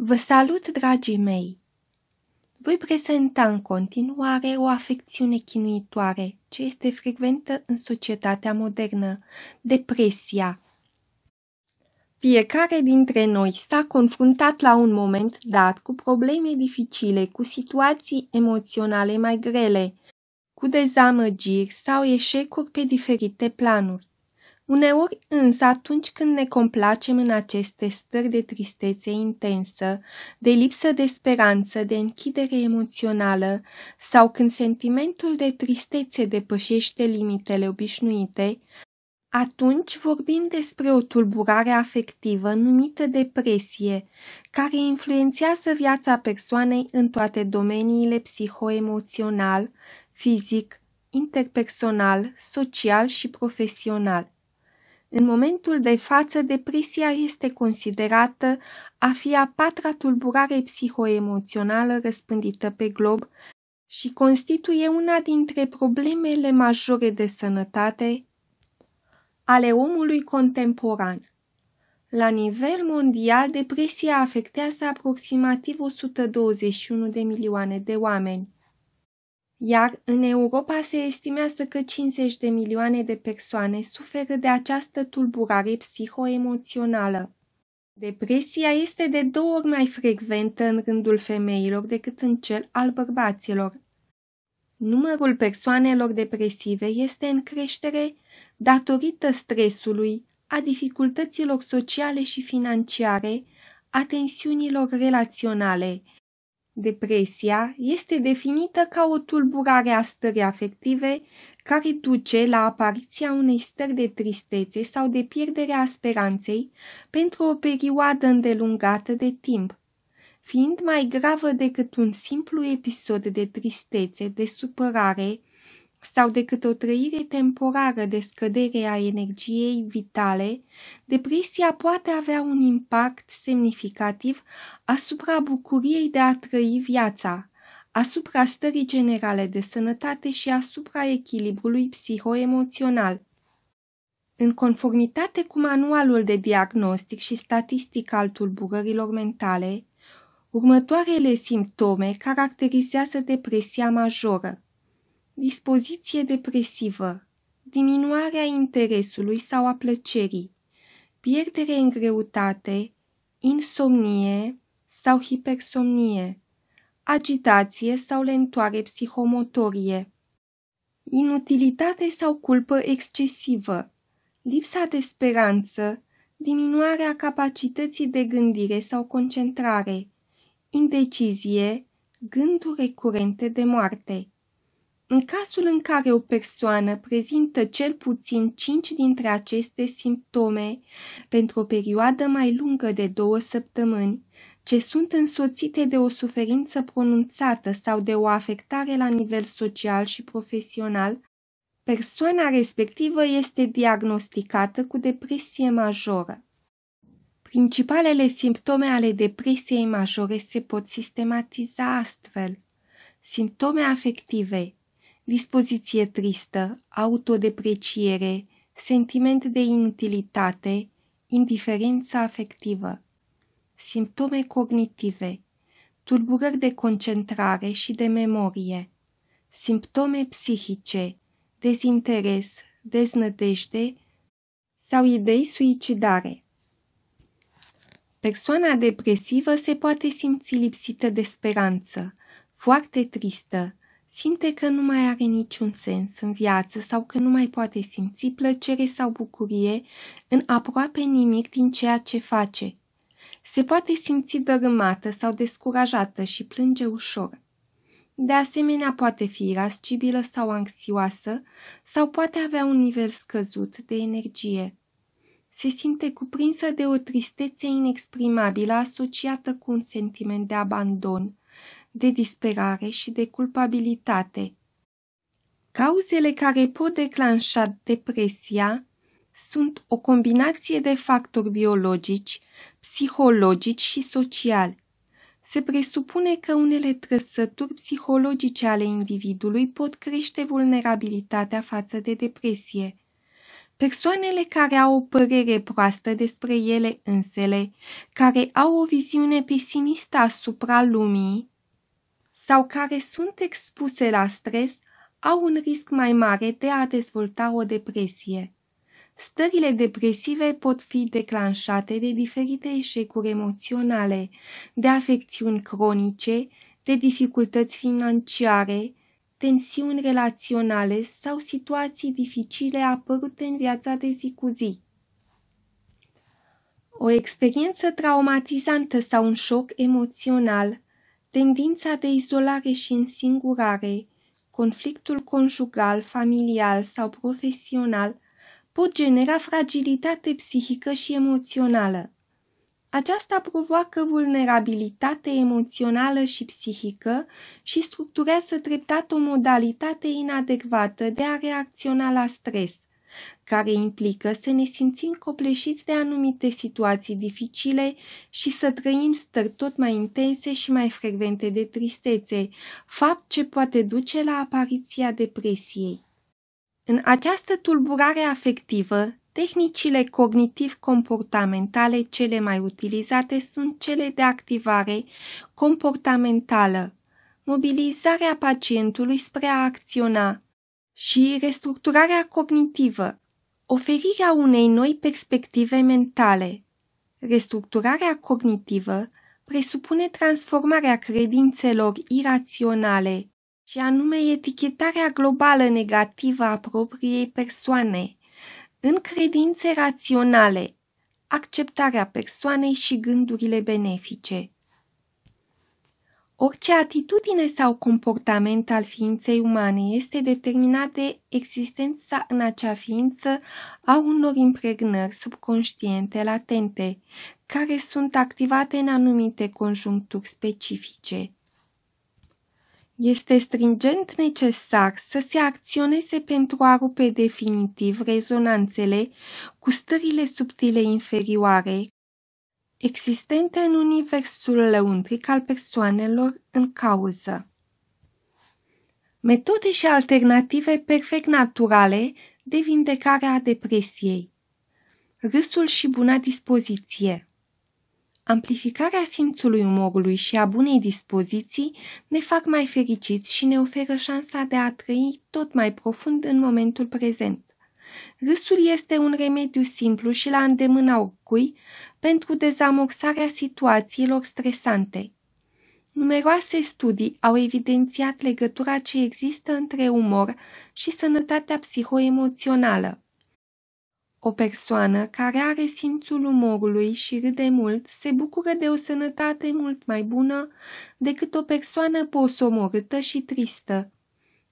Vă salut, dragii mei! Voi prezenta în continuare o afecțiune chinuitoare ce este frecventă în societatea modernă, depresia. Fiecare dintre noi s-a confruntat la un moment dat cu probleme dificile, cu situații emoționale mai grele, cu dezamăgiri sau eșecuri pe diferite planuri. Uneori însă atunci când ne complacem în aceste stări de tristețe intensă, de lipsă de speranță, de închidere emoțională sau când sentimentul de tristețe depășește limitele obișnuite, atunci vorbim despre o tulburare afectivă numită depresie, care influențează viața persoanei în toate domeniile psihoemoțional, fizic, interpersonal, social și profesional. În momentul de față, depresia este considerată a fi a patra tulburare psihoemoțională răspândită pe glob și constituie una dintre problemele majore de sănătate ale omului contemporan. La nivel mondial, depresia afectează aproximativ 121 de milioane de oameni iar în Europa se estimează că 50 de milioane de persoane suferă de această tulburare psihoemoțională. Depresia este de două ori mai frecventă în rândul femeilor decât în cel al bărbaților. Numărul persoanelor depresive este în creștere datorită stresului, a dificultăților sociale și financiare, a tensiunilor relaționale, Depresia este definită ca o tulburare a stării afective care duce la apariția unei stări de tristețe sau de pierdere a speranței pentru o perioadă îndelungată de timp, fiind mai gravă decât un simplu episod de tristețe, de supărare, sau decât o trăire temporară de scădere a energiei vitale, depresia poate avea un impact semnificativ asupra bucuriei de a trăi viața, asupra stării generale de sănătate și asupra echilibrului psihoemoțional. În conformitate cu manualul de diagnostic și statistic al tulburărilor mentale, următoarele simptome caracterizează depresia majoră. Dispoziție depresivă. Diminuarea interesului sau a plăcerii. Pierdere în greutate, insomnie sau hipersomnie. Agitație sau lentoare psihomotorie. Inutilitate sau culpă excesivă. Lipsa de speranță, diminuarea capacității de gândire sau concentrare, indecizie, gânduri recurente de moarte. În cazul în care o persoană prezintă cel puțin 5 dintre aceste simptome pentru o perioadă mai lungă de două săptămâni, ce sunt însoțite de o suferință pronunțată sau de o afectare la nivel social și profesional, persoana respectivă este diagnosticată cu depresie majoră. Principalele simptome ale depresiei majore se pot sistematiza astfel. Simptome afective, dispoziție tristă, autodepreciere, sentiment de inutilitate, indiferență afectivă. Simptome cognitive, tulburări de concentrare și de memorie. Simptome psihice, dezinteres, deznădejde sau idei suicidare. Persoana depresivă se poate simți lipsită de speranță, foarte tristă, Simte că nu mai are niciun sens în viață sau că nu mai poate simți plăcere sau bucurie în aproape nimic din ceea ce face. Se poate simți dărâmată sau descurajată și plânge ușor. De asemenea, poate fi irascibilă sau anxioasă sau poate avea un nivel scăzut de energie. Se simte cuprinsă de o tristețe inexprimabilă asociată cu un sentiment de abandon, de disperare și de culpabilitate. Cauzele care pot declanșa depresia sunt o combinație de factori biologici, psihologici și sociali. Se presupune că unele trăsături psihologice ale individului pot crește vulnerabilitatea față de depresie. Persoanele care au o părere proastă despre ele însele, care au o viziune pesimistă asupra lumii, sau care sunt expuse la stres au un risc mai mare de a dezvolta o depresie. Stările depresive pot fi declanșate de diferite eșecuri emoționale, de afecțiuni cronice, de dificultăți financiare, tensiuni relaționale sau situații dificile apărute în viața de zi cu zi. O experiență traumatizantă sau un șoc emoțional tendința de izolare și însingurare, conflictul conjugal, familial sau profesional pot genera fragilitate psihică și emoțională. Aceasta provoacă vulnerabilitate emoțională și psihică și structurează treptat o modalitate inadecvată de a reacționa la stres care implică să ne simțim copleșiți de anumite situații dificile și să trăim stări tot mai intense și mai frecvente de tristețe, fapt ce poate duce la apariția depresiei. În această tulburare afectivă, tehnicile cognitiv-comportamentale cele mai utilizate sunt cele de activare comportamentală, mobilizarea pacientului spre a acționa, și restructurarea cognitivă, oferirea unei noi perspective mentale. Restructurarea cognitivă presupune transformarea credințelor iraționale, și anume etichetarea globală negativă a propriei persoane, în credințe raționale, acceptarea persoanei și gândurile benefice. Orice atitudine sau comportament al ființei umane este determinat de existența în acea ființă a unor impregnări subconștiente latente, care sunt activate în anumite conjuncturi specifice. Este stringent necesar să se acționeze pentru a rupe definitiv rezonanțele cu stările subtile inferioare existente în universul lăuntric al persoanelor în cauză. Metode și alternative perfect naturale de vindecare a depresiei. Râsul și buna dispoziție. Amplificarea simțului umorului și a bunei dispoziții ne fac mai fericiți și ne oferă șansa de a trăi tot mai profund în momentul prezent. Râsul este un remediu simplu și la îndemâna oricui pentru dezamorsarea situațiilor stresante. Numeroase studii au evidențiat legătura ce există între umor și sănătatea psihoemoțională. O persoană care are simțul umorului și râde mult se bucură de o sănătate mult mai bună decât o persoană posomorâtă și tristă.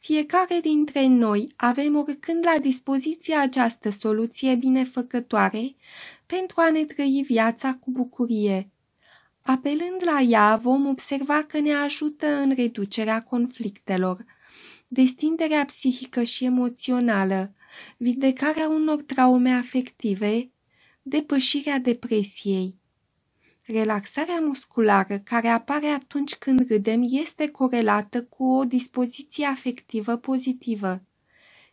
Fiecare dintre noi avem oricând la dispoziție această soluție binefăcătoare pentru a ne trăi viața cu bucurie. Apelând la ea, vom observa că ne ajută în reducerea conflictelor, destinderea psihică și emoțională, vindecarea unor traume afective, depășirea depresiei. Relaxarea musculară care apare atunci când râdem este corelată cu o dispoziție afectivă pozitivă.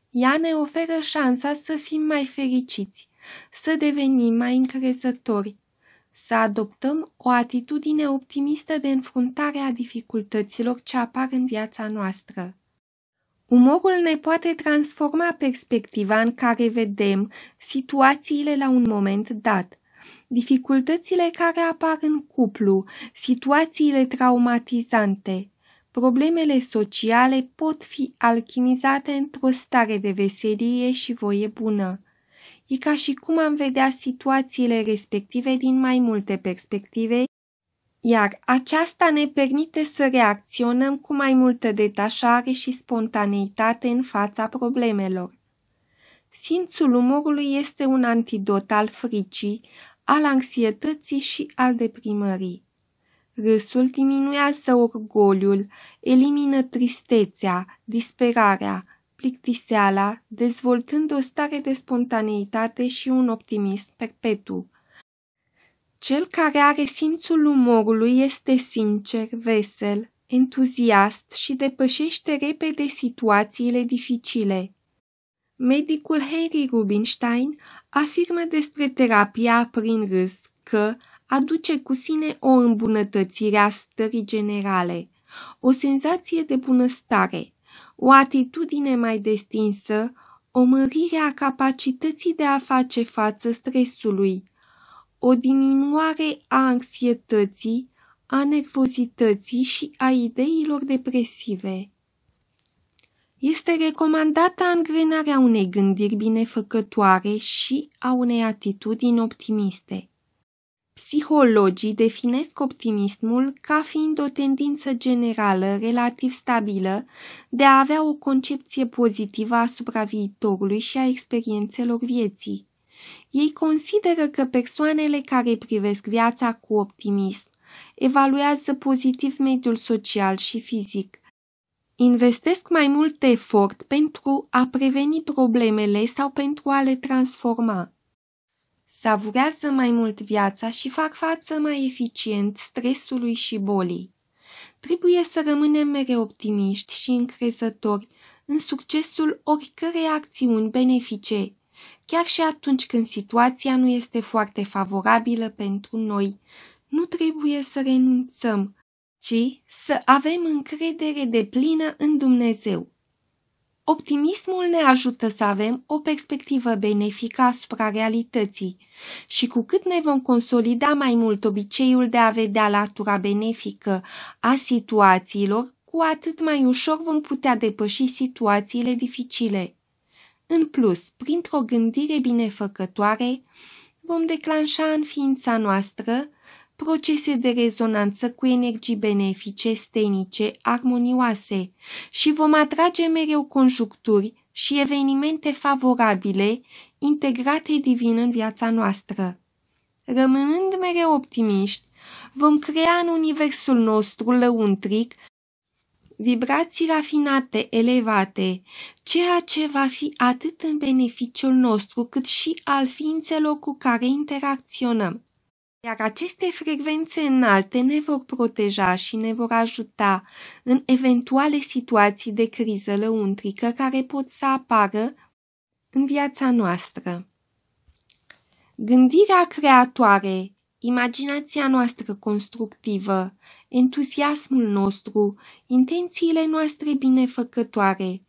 Ea ne oferă șansa să fim mai fericiți, să devenim mai încrezători, să adoptăm o atitudine optimistă de înfruntare a dificultăților ce apar în viața noastră. Umorul ne poate transforma perspectiva în care vedem situațiile la un moment dat – dificultățile care apar în cuplu, situațiile traumatizante. Problemele sociale pot fi alchimizate într-o stare de veselie și voie bună. E ca și cum am vedea situațiile respective din mai multe perspective, iar aceasta ne permite să reacționăm cu mai multă detașare și spontaneitate în fața problemelor. Simțul umorului este un antidot al fricii, al anxietății și al deprimării. Râsul diminuează orgoliul, elimină tristețea, disperarea, plictiseala, dezvoltând o stare de spontaneitate și un optimism perpetu. Cel care are simțul umorului este sincer, vesel, entuziast și depășește repede situațiile dificile. Medicul Henry Rubinstein afirmă despre terapia prin râs că aduce cu sine o îmbunătățire a stării generale, o senzație de bunăstare, o atitudine mai destinsă, o mărire a capacității de a face față stresului, o diminuare a anxietății, a nervozității și a ideilor depresive este recomandată angrenarea unei gândiri binefăcătoare și a unei atitudini optimiste. Psihologii definesc optimismul ca fiind o tendință generală relativ stabilă de a avea o concepție pozitivă asupra viitorului și a experiențelor vieții. Ei consideră că persoanele care privesc viața cu optimism evaluează pozitiv mediul social și fizic, Investesc mai mult efort pentru a preveni problemele sau pentru a le transforma. Savurează mai mult viața și fac față mai eficient stresului și bolii. Trebuie să rămânem mereu optimiști și încrezători în succesul oricărei acțiuni benefice, chiar și atunci când situația nu este foarte favorabilă pentru noi. Nu trebuie să renunțăm ci să avem încredere de plină în Dumnezeu. Optimismul ne ajută să avem o perspectivă benefică asupra realității și cu cât ne vom consolida mai mult obiceiul de a vedea latura benefică a situațiilor, cu atât mai ușor vom putea depăși situațiile dificile. În plus, printr-o gândire binefăcătoare, vom declanșa în ființa noastră procese de rezonanță cu energii benefice, stenice, armonioase și vom atrage mereu conjuncturi și evenimente favorabile integrate divin în viața noastră. Rămânând mereu optimiști, vom crea în universul nostru lăuntric vibrații rafinate, elevate, ceea ce va fi atât în beneficiul nostru cât și al ființelor cu care interacționăm iar aceste frecvențe înalte ne vor proteja și ne vor ajuta în eventuale situații de criză lăuntrică care pot să apară în viața noastră. Gândirea creatoare, imaginația noastră constructivă, entuziasmul nostru, intențiile noastre binefăcătoare,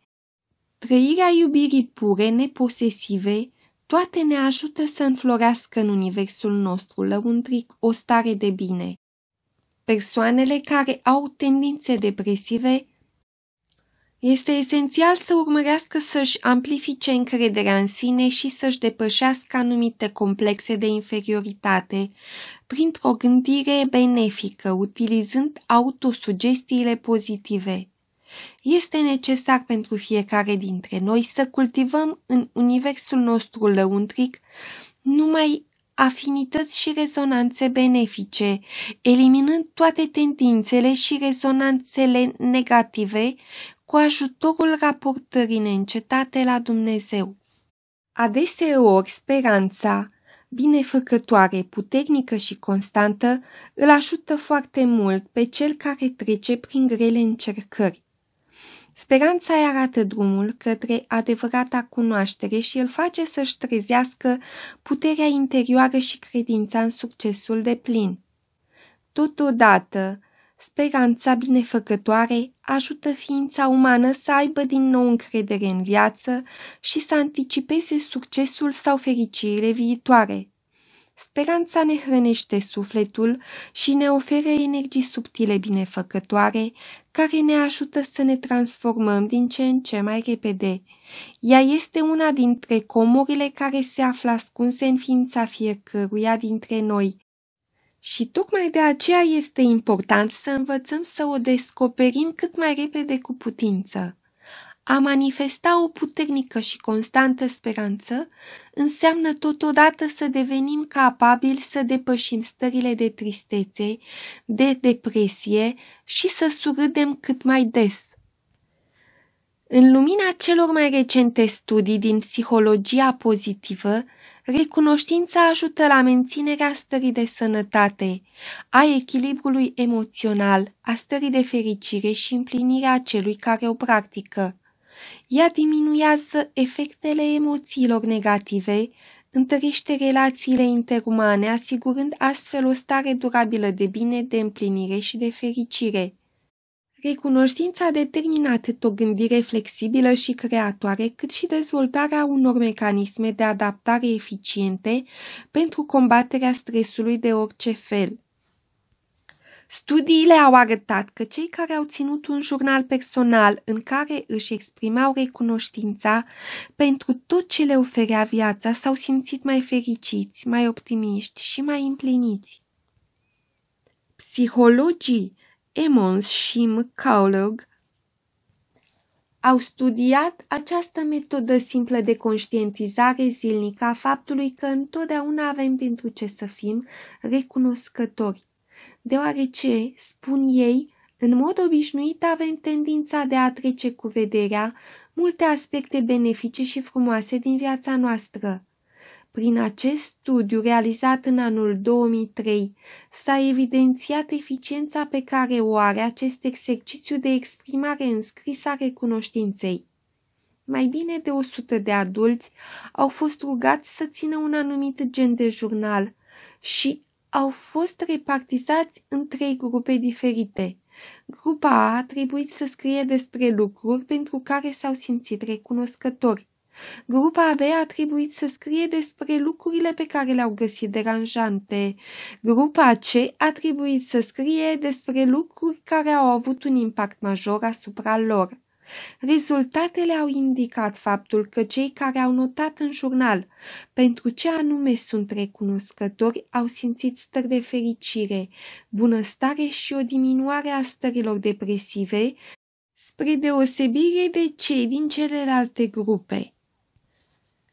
trăirea iubirii pure, neposesive, toate ne ajută să înflorească în universul nostru lăuntric o stare de bine. Persoanele care au tendințe depresive este esențial să urmărească să-și amplifice încrederea în sine și să-și depășească anumite complexe de inferioritate printr-o gândire benefică, utilizând autosugestiile pozitive. Este necesar pentru fiecare dintre noi să cultivăm în universul nostru lăuntric numai afinități și rezonanțe benefice, eliminând toate tendințele și rezonanțele negative cu ajutorul raportării neîncetate la Dumnezeu. Adeseori, speranța, binefăcătoare, puternică și constantă, îl ajută foarte mult pe cel care trece prin grele încercări. Speranța îi arată drumul către adevărata cunoaștere și îl face să-și trezească puterea interioară și credința în succesul de plin. Totodată, speranța binefăcătoare ajută ființa umană să aibă din nou încredere în viață și să anticipeze succesul sau fericirile viitoare. Speranța ne hrănește sufletul și ne oferă energii subtile binefăcătoare care ne ajută să ne transformăm din ce în ce mai repede. Ea este una dintre comorile care se află ascunse în ființa fiecăruia dintre noi. Și tocmai de aceea este important să învățăm să o descoperim cât mai repede cu putință. A manifesta o puternică și constantă speranță înseamnă totodată să devenim capabili să depășim stările de tristețe, de depresie și să surâdem cât mai des. În lumina celor mai recente studii din psihologia pozitivă, recunoștința ajută la menținerea stării de sănătate, a echilibrului emoțional, a stării de fericire și împlinirea celui care o practică. Ea diminuează efectele emoțiilor negative, întărește relațiile interumane, asigurând astfel o stare durabilă de bine, de împlinire și de fericire. Recunoștința a determinat atât o gândire flexibilă și creatoare, cât și dezvoltarea unor mecanisme de adaptare eficiente pentru combaterea stresului de orice fel. Studiile au arătat că cei care au ținut un jurnal personal în care își exprimau recunoștința pentru tot ce le oferea viața s-au simțit mai fericiți, mai optimiști și mai împliniți. Psihologii Emons și McCullough au studiat această metodă simplă de conștientizare zilnică a faptului că întotdeauna avem pentru ce să fim recunoscători deoarece, spun ei, în mod obișnuit avem tendința de a trece cu vederea multe aspecte benefice și frumoase din viața noastră. Prin acest studiu realizat în anul 2003 s-a evidențiat eficiența pe care o are acest exercițiu de exprimare înscrisă a recunoștinței. Mai bine de 100 de adulți au fost rugați să țină un anumit gen de jurnal și au fost repartizați în trei grupe diferite. Grupa A a trebuit să scrie despre lucruri pentru care s-au simțit recunoscători. Grupa B a trebuit să scrie despre lucrurile pe care le-au găsit deranjante. Grupa C a trebuit să scrie despre lucruri care au avut un impact major asupra lor. Rezultatele au indicat faptul că cei care au notat în jurnal pentru ce anume sunt recunoscători au simțit stări de fericire, bunăstare și o diminuare a stărilor depresive, spre deosebire de cei din celelalte grupe.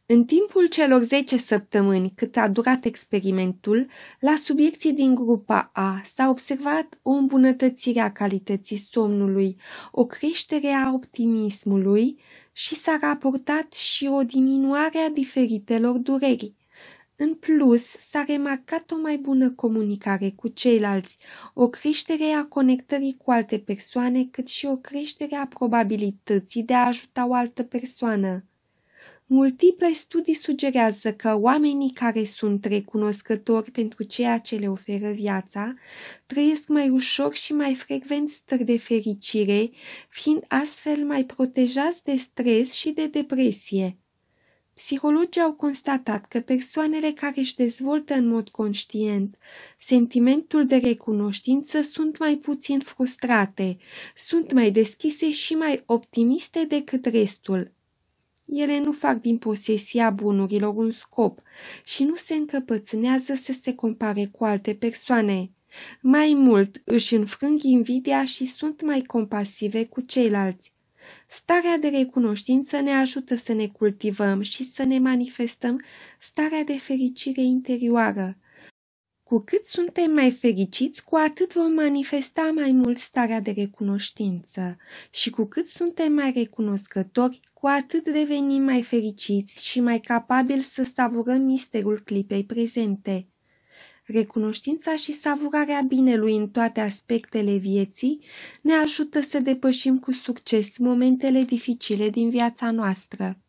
În timpul celor 10 săptămâni cât a durat experimentul, la subiecții din grupa A s-a observat o îmbunătățire a calității somnului, o creștere a optimismului și s-a raportat și o diminuare a diferitelor dureri. În plus, s-a remarcat o mai bună comunicare cu ceilalți, o creștere a conectării cu alte persoane, cât și o creștere a probabilității de a ajuta o altă persoană. Multiple studii sugerează că oamenii care sunt recunoscători pentru ceea ce le oferă viața trăiesc mai ușor și mai frecvent stări de fericire, fiind astfel mai protejați de stres și de depresie. Psihologii au constatat că persoanele care își dezvoltă în mod conștient sentimentul de recunoștință sunt mai puțin frustrate, sunt mai deschise și mai optimiste decât restul, ele nu fac din posesia bunurilor un scop și nu se încăpățânează să se compare cu alte persoane. Mai mult își înfrâng invidia și sunt mai compasive cu ceilalți. Starea de recunoștință ne ajută să ne cultivăm și să ne manifestăm starea de fericire interioară. Cu cât suntem mai fericiți, cu atât vom manifesta mai mult starea de recunoștință și cu cât suntem mai recunoscători, cu atât devenim mai fericiți și mai capabili să savurăm misterul clipei prezente. Recunoștința și savurarea binelui în toate aspectele vieții ne ajută să depășim cu succes momentele dificile din viața noastră.